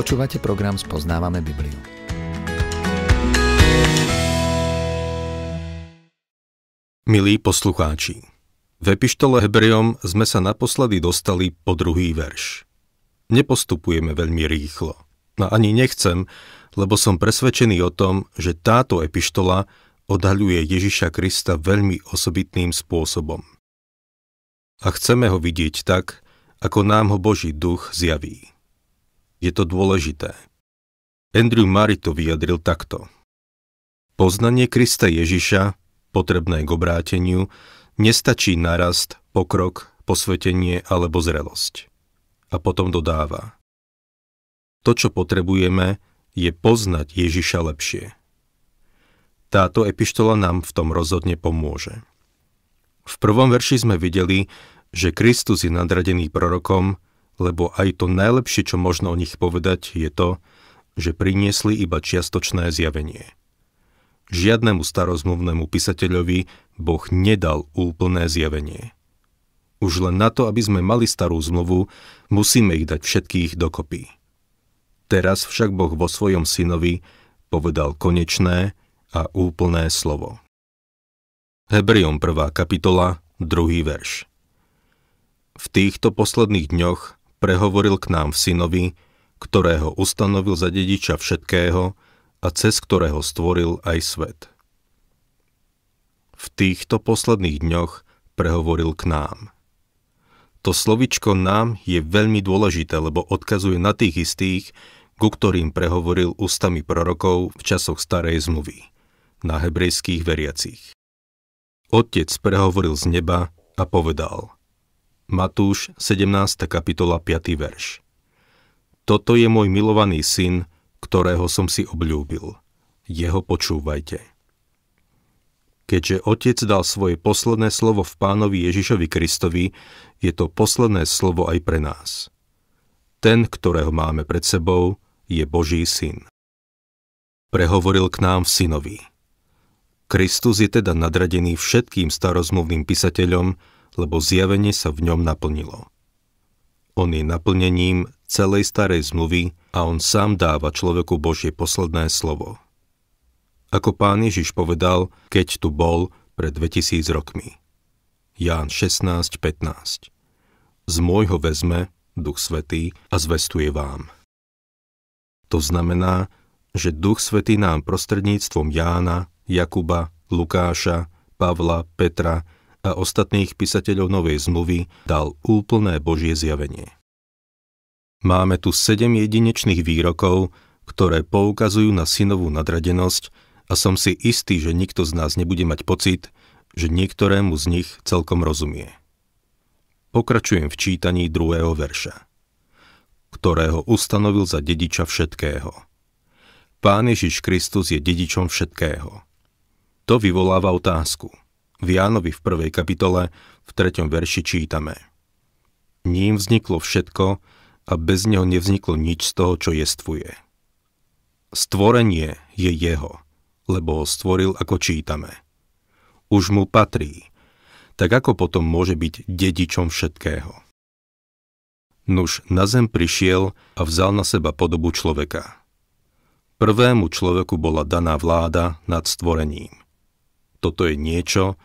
Počúvate program Spoznávame Bibliu. Milí poslucháči, v epištole Hebrejom sme sa naposledy dostali po druhý verš. Nepostupujeme veľmi rýchlo. No ani nechcem, lebo som presvedčený o tom, že táto epištola odhaľuje Ježiša Krista veľmi osobitným spôsobom. A chceme ho vidieť tak, ako nám ho Boží duch zjaví je to dôležité. Andrew Murray to vyjadril takto. Poznanie Krista Ježiša, potrebné k obráteniu, nestačí narast, pokrok, posvetenie alebo zrelosť. A potom dodáva. To, čo potrebujeme, je poznať Ježiša lepšie. Táto epištola nám v tom rozhodne pomôže. V prvom verši sme videli, že Kristus je nadradený prorokom, lebo aj to najlepšie, čo možno o nich povedať, je to, že priniesli iba čiastočné zjavenie. Žiadnemu starozmluvnému písateľovi Boh nedal úplné zjavenie. Už len na to, aby sme mali starú zmluvu, musíme ich dať všetkých dokopy. Teraz však Boh vo svojom synovi povedal konečné a úplné slovo. Hebrejom 1. kapitola, 2. verš. V týchto posledných dňoch prehovoril k nám v synovi, ktorého ustanovil za dediča všetkého a cez ktorého stvoril aj svet. V týchto posledných dňoch prehovoril k nám. To slovičko nám je veľmi dôležité, lebo odkazuje na tých istých, ku ktorým prehovoril ústami prorokov v časoch starej zmluvy, na hebrejských veriacich. Otec prehovoril z neba a povedal – Matúš 17. kapitola 5. verš. Toto je môj milovaný syn, ktorého som si obľúbil. Jeho počúvajte. Keďže Otec dal svoje posledné slovo v pánovi Ježišovi Kristovi, je to posledné slovo aj pre nás. Ten, ktorého máme pred sebou, je Boží syn. Prehovoril k nám v synovi. Kristus je teda nadradený všetkým starozmluvným písateľom, lebo zjavenie sa v ňom naplnilo. On je naplnením celej starej zmluvy a on sám dáva človeku Božie posledné slovo. Ako pán Ježiš povedal, keď tu bol pred 2000 rokmi. Ján 16.15 Z môjho vezme Duch Svetý a zvestuje vám. To znamená, že Duch Svetý nám prostredníctvom Jána, Jakuba, Lukáša, Pavla, Petra a ostatných písateľov Novej zmluvy dal úplné Božie zjavenie. Máme tu sedem jedinečných výrokov, ktoré poukazujú na synovú nadradenosť a som si istý, že nikto z nás nebude mať pocit, že niektorému z nich celkom rozumie. Pokračujem v čítaní druhého verša, ktorého ustanovil za dediča všetkého. Pán Ježiš Kristus je dedičom všetkého. To vyvoláva otázku. V Jánovi v prvej kapitole v treťom verši čítame Ním vzniklo všetko a bez neho nevzniklo nič z toho, čo jestvuje. Stvorenie je jeho, lebo ho stvoril, ako čítame. Už mu patrí, tak ako potom môže byť dedičom všetkého? Nuž na zem prišiel a vzal na seba podobu človeka. Prvému človeku bola daná vláda nad stvorením. Toto je niečo,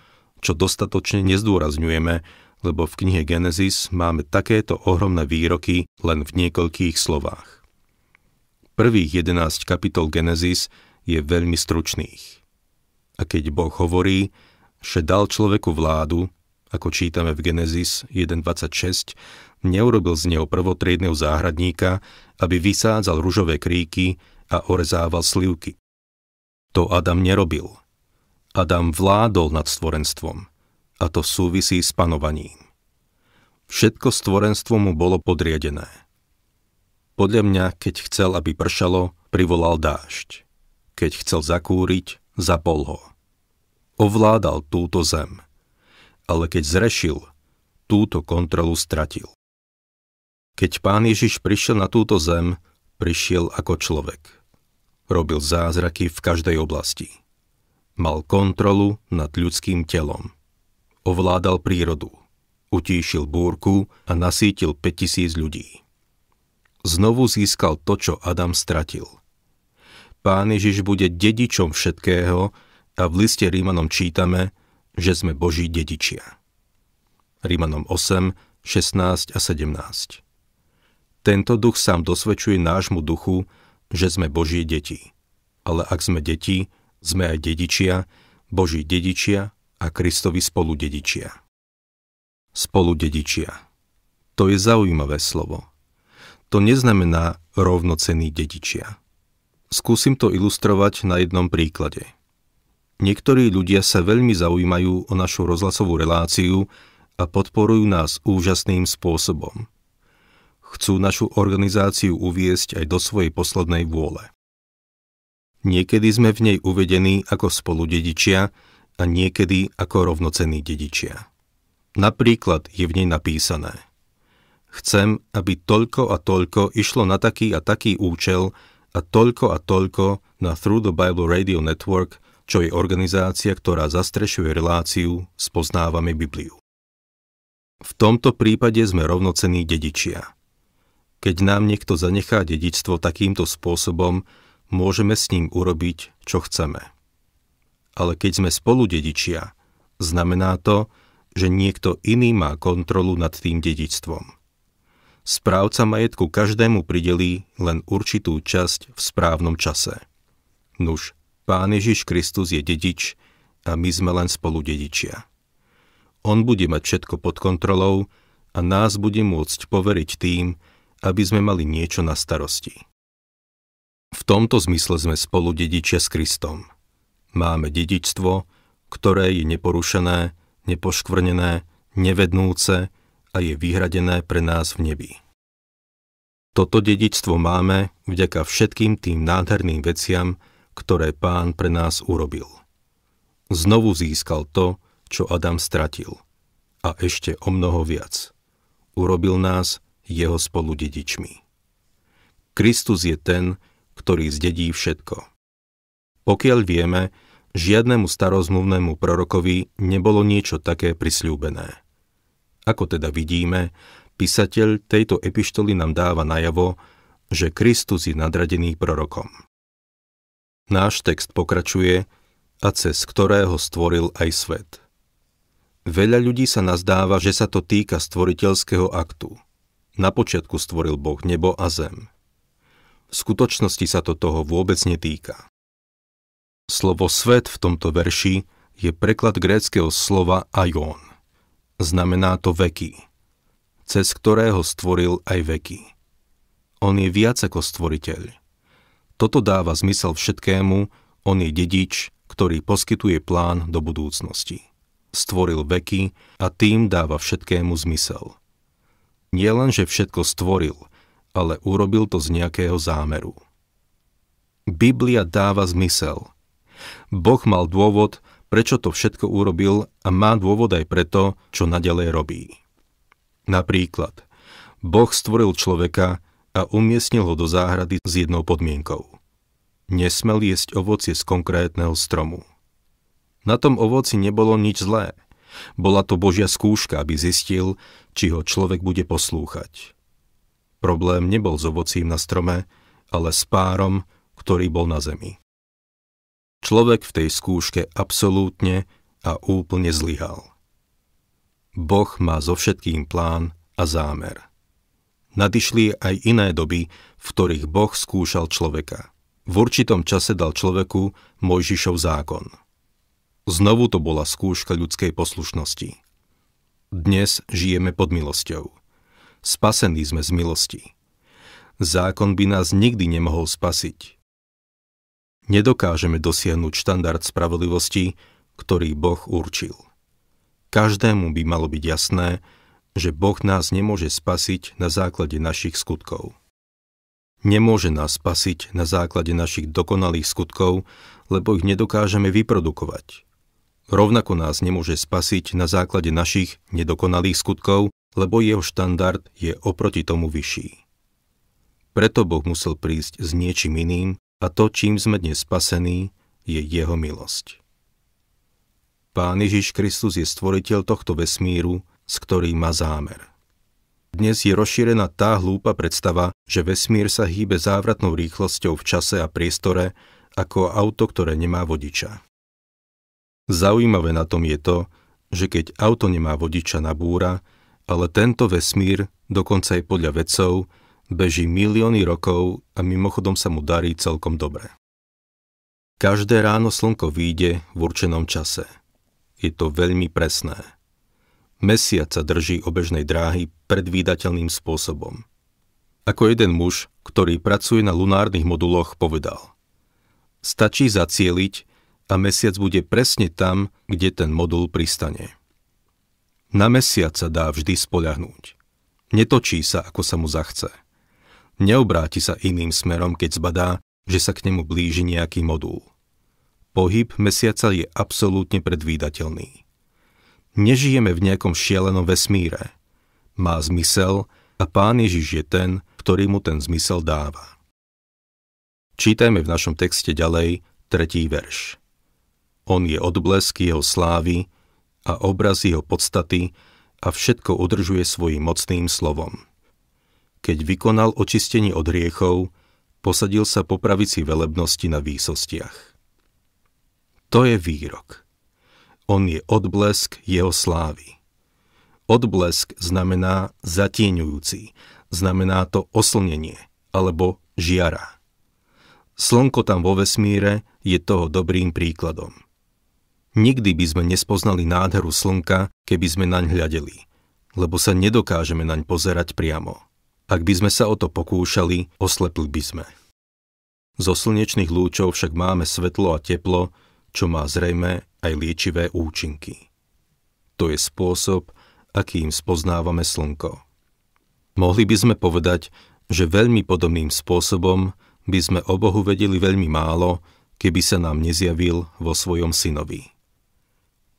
čo dostatočne nezdôrazňujeme, lebo v knihe Genesis máme takéto ohromné výroky len v niekoľkých slovách. Prvých 11 kapitol Genesis je veľmi stručných. A keď Boh hovorí, že dal človeku vládu, ako čítame v Genesis 1.26, neurobil z neho prvotriedného záhradníka, aby vysádzal ružové kríky a orezával slivky. To Adam nerobil – Adam vládol nad stvorenstvom, a to súvisí s panovaním. Všetko stvorenstvo mu bolo podriadené. Podľa mňa, keď chcel, aby pršalo, privolal dážď. Keď chcel zakúriť, zapol ho. Ovládal túto zem, ale keď zrešil, túto kontrolu stratil. Keď pán Ježiš prišiel na túto zem, prišiel ako človek. Robil zázraky v každej oblasti. Mal kontrolu nad ľudským telom. Ovládal prírodu. Utíšil búrku a nasítil 5000 ľudí. Znovu získal to, čo Adam stratil. Pán Ježiš bude dedičom všetkého a v liste Rímanom čítame, že sme Boží dedičia. Rímanom 8, 16 a 17. Tento duch sám dosvedčuje nášmu duchu, že sme Božie deti. Ale ak sme deti, sme aj dedičia, Boží dedičia a Kristovi spoludedičia. Spoludedičia. To je zaujímavé slovo. To neznamená rovnocený dedičia. Skúsim to ilustrovať na jednom príklade. Niektorí ľudia sa veľmi zaujímajú o našu rozhlasovú reláciu a podporujú nás úžasným spôsobom – chcú našu organizáciu uviesť aj do svojej poslednej vôle. Niekedy sme v nej uvedení ako spoludedičia a niekedy ako rovnocenní dedičia. Napríklad je v nej napísané Chcem, aby toľko a toľko išlo na taký a taký účel a toľko a toľko na Through the Bible Radio Network, čo je organizácia, ktorá zastrešuje reláciu Spoznávame Bibliu. V tomto prípade sme rovnocení dedičia. Keď nám niekto zanechá dedičstvo takýmto spôsobom, môžeme s ním urobiť, čo chceme. Ale keď sme spolu dedičia, znamená to, že niekto iný má kontrolu nad tým dedičstvom. Správca majetku každému pridelí len určitú časť v správnom čase. Nuž, Pán Ježiš Kristus je dedič a my sme len spolu dedičia. On bude mať všetko pod kontrolou a nás bude môcť poveriť tým, aby sme mali niečo na starosti tomto zmysle sme spolu dedičia s Kristom. Máme dedičstvo, ktoré je neporušené, nepoškvrnené, nevednúce a je vyhradené pre nás v nebi. Toto dedičstvo máme vďaka všetkým tým nádherným veciam, ktoré pán pre nás urobil. Znovu získal to, čo Adam stratil. A ešte o mnoho viac. Urobil nás jeho spoludedičmi. Kristus je ten, ktorý zdedí všetko. Pokiaľ vieme, žiadnemu starozmluvnému prorokovi nebolo niečo také prisľúbené. Ako teda vidíme, písateľ tejto epištoly nám dáva najavo, že Kristus je nadradený prorokom. Náš text pokračuje a cez ktorého stvoril aj svet – Veľa ľudí sa nazdáva, že sa to týka stvoriteľského aktu. Na počiatku stvoril Boh nebo a zem. V skutočnosti sa to toho vôbec netýka. Slovo svet v tomto verši je preklad gréckého slova aion. Znamená to veky, cez ktorého stvoril aj veky. On je viac ako stvoriteľ. Toto dáva zmysel všetkému, on je dedič, ktorý poskytuje plán do budúcnosti. Stvoril veky a tým dáva všetkému zmysel. Nie len, že všetko stvoril – ale urobil to z nejakého zámeru. Biblia dáva zmysel. Boh mal dôvod, prečo to všetko urobil a má dôvod aj preto, čo nadalej robí. Napríklad, Boh stvoril človeka a umiestnil ho do záhrady s jednou podmienkou. Nesmel jesť ovocie z konkrétneho stromu. Na tom ovoci nebolo nič zlé. Bola to Božia skúška, aby zistil, či ho človek bude poslúchať. Problém nebol s ovocím na strome, ale s párom, ktorý bol na zemi. Človek v tej skúške absolútne a úplne zlyhal. Boh má so všetkým plán a zámer. Nadišli aj iné doby, v ktorých Boh skúšal človeka. V určitom čase dal človeku Mojžišov zákon. Znovu to bola skúška ľudskej poslušnosti. Dnes žijeme pod milosťou – spasení sme z milosti. Zákon by nás nikdy nemohol spasiť. Nedokážeme dosiahnuť štandard spravodlivosti, ktorý Boh určil. Každému by malo byť jasné, že Boh nás nemôže spasiť na základe našich skutkov. Nemôže nás spasiť na základe našich dokonalých skutkov, lebo ich nedokážeme vyprodukovať. Rovnako nás nemôže spasiť na základe našich nedokonalých skutkov, lebo jeho štandard je oproti tomu vyšší. Preto Boh musel prísť s niečím iným a to, čím sme dnes spasení, je jeho milosť. Pán Ježiš Kristus je stvoriteľ tohto vesmíru, s ktorým má zámer. Dnes je rozšírená tá hlúpa predstava, že vesmír sa hýbe závratnou rýchlosťou v čase a priestore ako auto, ktoré nemá vodiča. Zaujímavé na tom je to, že keď auto nemá vodiča na búra, ale tento vesmír, dokonca aj podľa vedcov, beží milióny rokov a mimochodom sa mu darí celkom dobre. Každé ráno slnko výjde v určenom čase. Je to veľmi presné. Mesiac sa drží obežnej dráhy predvídateľným spôsobom. Ako jeden muž, ktorý pracuje na lunárnych moduloch, povedal. Stačí zacieliť a mesiac bude presne tam, kde ten modul pristane. Na mesiac sa dá vždy spoľahnúť. Netočí sa, ako sa mu zachce. Neobráti sa iným smerom, keď zbadá, že sa k nemu blíži nejaký modul. Pohyb mesiaca je absolútne predvídateľný. Nežijeme v nejakom šielenom vesmíre. Má zmysel a Pán Ježiš je ten, ktorý mu ten zmysel dáva. Čítajme v našom texte ďalej tretí verš. On je odblesk jeho slávy, a obraz jeho podstaty a všetko udržuje svojim mocným slovom. Keď vykonal očistenie od hriechov, posadil sa po pravici velebnosti na výsostiach. To je výrok. On je odblesk jeho slávy. Odblesk znamená zatieňujúci, znamená to oslnenie alebo žiara. Slnko tam vo vesmíre je toho dobrým príkladom. Nikdy by sme nespoznali nádheru slnka, keby sme naň hľadeli, lebo sa nedokážeme naň pozerať priamo. Ak by sme sa o to pokúšali, oslepli by sme. Zo slnečných lúčov však máme svetlo a teplo, čo má zrejme aj liečivé účinky. To je spôsob, akým spoznávame slnko. Mohli by sme povedať, že veľmi podobným spôsobom by sme o Bohu vedeli veľmi málo, keby sa nám nezjavil vo svojom synovi.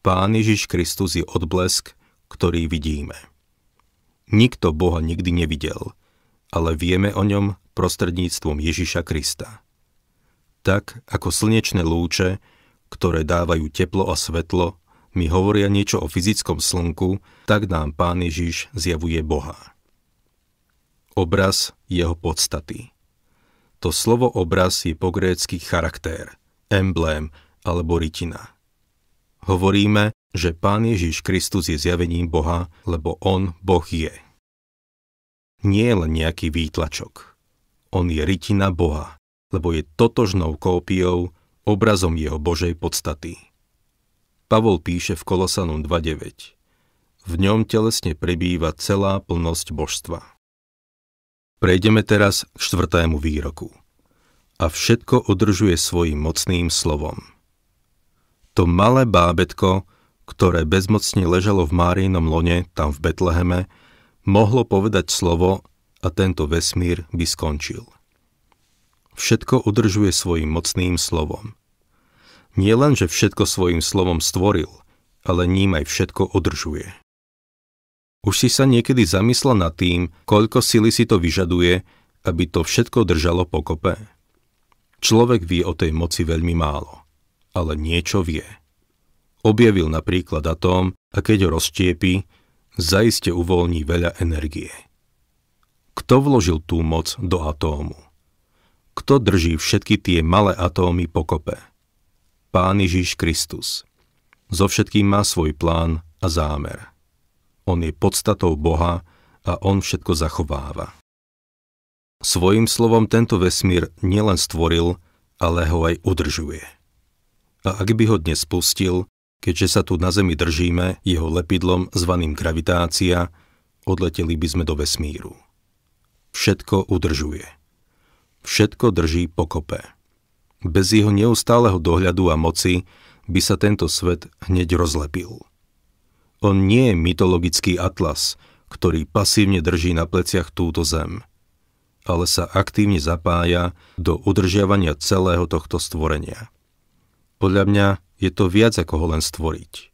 Pán Ježiš Kristus je odblesk, ktorý vidíme. Nikto Boha nikdy nevidel, ale vieme o ňom prostredníctvom Ježiša Krista. Tak ako slnečné lúče, ktoré dávajú teplo a svetlo, mi hovoria niečo o fyzickom slnku, tak nám Pán Ježiš zjavuje Boha. Obraz jeho podstaty. To slovo obraz je po grécky charakter, emblém alebo rytina – Hovoríme, že Pán Ježiš Kristus je zjavením Boha, lebo On Boh je. Nie je len nejaký výtlačok. On je rytina Boha, lebo je totožnou kópiou, obrazom jeho Božej podstaty. Pavol píše v Kolosanom 2.9 V ňom telesne prebýva celá plnosť božstva. Prejdeme teraz k štvrtému výroku. A všetko održuje svojim mocným slovom. To malé bábetko, ktoré bezmocne ležalo v márinom lone tam v Betleheme, mohlo povedať slovo a tento vesmír by skončil. Všetko udržuje svojim mocným slovom. Nie len, že všetko svojim slovom stvoril, ale ním aj všetko udržuje. Už si sa niekedy zamyslel nad tým, koľko sily si to vyžaduje, aby to všetko držalo pokope? Človek vie o tej moci veľmi málo ale niečo vie. Objavil napríklad atóm a keď ho rozštiepi, zaiste uvoľní veľa energie. Kto vložil tú moc do atómu? Kto drží všetky tie malé atómy pokope? Pán Ježiš Kristus. So všetkým má svoj plán a zámer. On je podstatou Boha a on všetko zachováva. Svojím slovom tento vesmír nielen stvoril, ale ho aj udržuje a ak by ho dnes pustil, keďže sa tu na Zemi držíme jeho lepidlom zvaným gravitácia, odleteli by sme do vesmíru. Všetko udržuje. Všetko drží pokope. Bez jeho neustáleho dohľadu a moci by sa tento svet hneď rozlepil. On nie je mytologický atlas, ktorý pasívne drží na pleciach túto zem, ale sa aktívne zapája do udržiavania celého tohto stvorenia. Podľa mňa je to viac ako ho len stvoriť.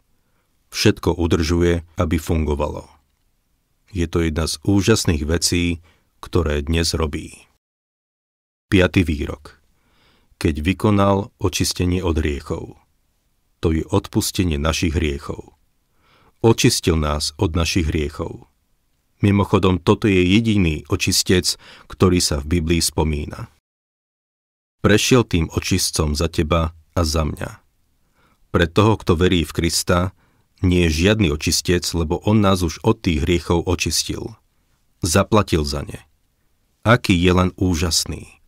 Všetko udržuje, aby fungovalo. Je to jedna z úžasných vecí, ktoré dnes robí. 5. výrok Keď vykonal očistenie od hriechov. To je odpustenie našich hriechov. Očistil nás od našich hriechov. Mimochodom, toto je jediný očistec, ktorý sa v Biblii spomína. Prešiel tým očistcom za teba a za mňa. Pre toho, kto verí v Krista, nie je žiadny očistec, lebo on nás už od tých hriechov očistil. Zaplatil za ne. Aký je len úžasný.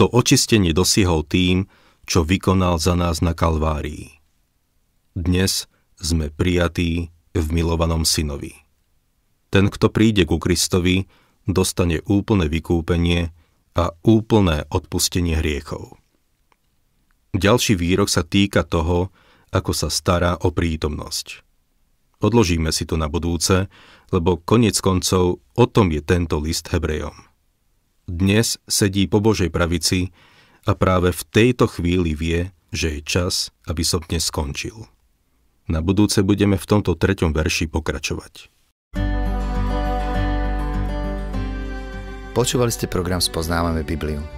To očistenie dosiehol tým, čo vykonal za nás na Kalvárii. Dnes sme prijatí v milovanom synovi. Ten, kto príde ku Kristovi, dostane úplné vykúpenie a úplné odpustenie hriechov. Ďalší výrok sa týka toho, ako sa stará o prítomnosť. Odložíme si to na budúce, lebo konec koncov o tom je tento list Hebrejom. Dnes sedí po Božej pravici a práve v tejto chvíli vie, že je čas, aby som dnes skončil. Na budúce budeme v tomto treťom verši pokračovať. Počúvali ste program Spoznávame Bibliu.